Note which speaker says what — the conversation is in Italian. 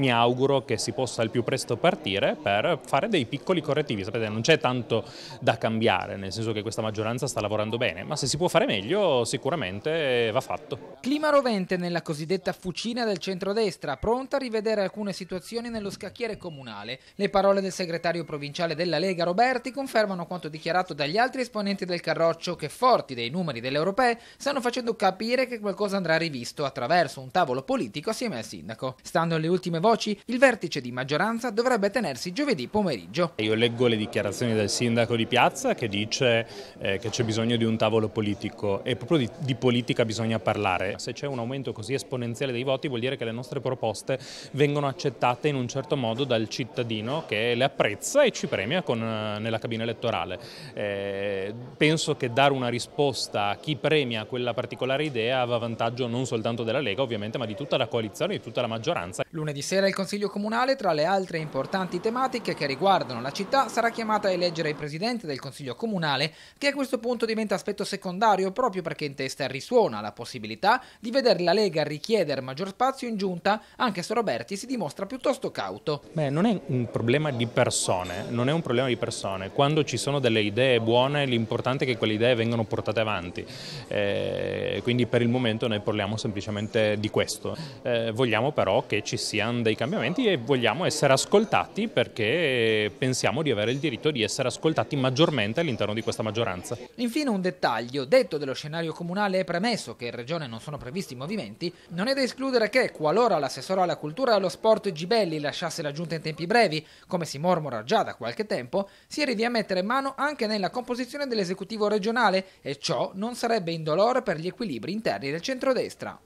Speaker 1: mi auguro che si possa al più presto partire per fare dei piccoli correttivi. Sapete, non c'è tanto da cambiare, nel senso che questa maggioranza sta lavorando bene, ma se si può fare meglio sicuramente va fatto.
Speaker 2: Clima rovente nella cosiddetta fucina del centrodestra, pronta a rivedere alcune situazioni nello scacchiere comunale. Le parole del segretario provinciale della Lega Roberti confermano quanto dichiarato dagli altri esponenti del Carroccio che forti dei numeri delle europee stanno facendo capire che qualcosa andrà rivisto attraverso un tavolo politico assieme al sindaco. Stando alle ultime volte Coci, il vertice di maggioranza dovrebbe tenersi giovedì pomeriggio. Io leggo
Speaker 1: le dichiarazioni del sindaco di Piazza che dice eh, che c'è bisogno di un tavolo politico e proprio di, di politica bisogna parlare. Se c'è un aumento così esponenziale dei voti vuol dire che le nostre proposte vengono accettate in un certo modo dal cittadino che le apprezza e ci premia con, eh, nella cabina elettorale. Eh, penso che dare una risposta a chi premia quella particolare idea va a vantaggio non soltanto della Lega ovviamente ma di tutta la coalizione e di tutta la
Speaker 2: maggioranza. Lunedì sera il Consiglio Comunale, tra le altre importanti tematiche che riguardano la città, sarà chiamata a eleggere il Presidente del Consiglio Comunale, che a questo punto diventa aspetto secondario proprio perché in testa risuona la possibilità di vedere la Lega richiedere maggior spazio in giunta, anche se Roberti si dimostra piuttosto cauto.
Speaker 1: Beh, non è un problema di persone, non è un problema di persone. Quando ci sono delle idee buone, l'importante è che quelle idee vengano portate avanti. Eh, quindi per il momento noi parliamo semplicemente di questo. Eh, vogliamo però che ci siano dei cambiamenti e vogliamo essere ascoltati perché pensiamo di avere il diritto di essere ascoltati maggiormente all'interno di questa maggioranza.
Speaker 2: Infine un dettaglio, detto dello scenario comunale è premesso che in regione non sono previsti movimenti, non è da escludere che qualora l'assessore alla cultura e allo sport Gibelli lasciasse la giunta in tempi brevi, come si mormora già da qualche tempo, si arrivi a mettere mano anche nella composizione dell'esecutivo regionale e ciò non sarebbe indolore per gli equilibri interni del centrodestra.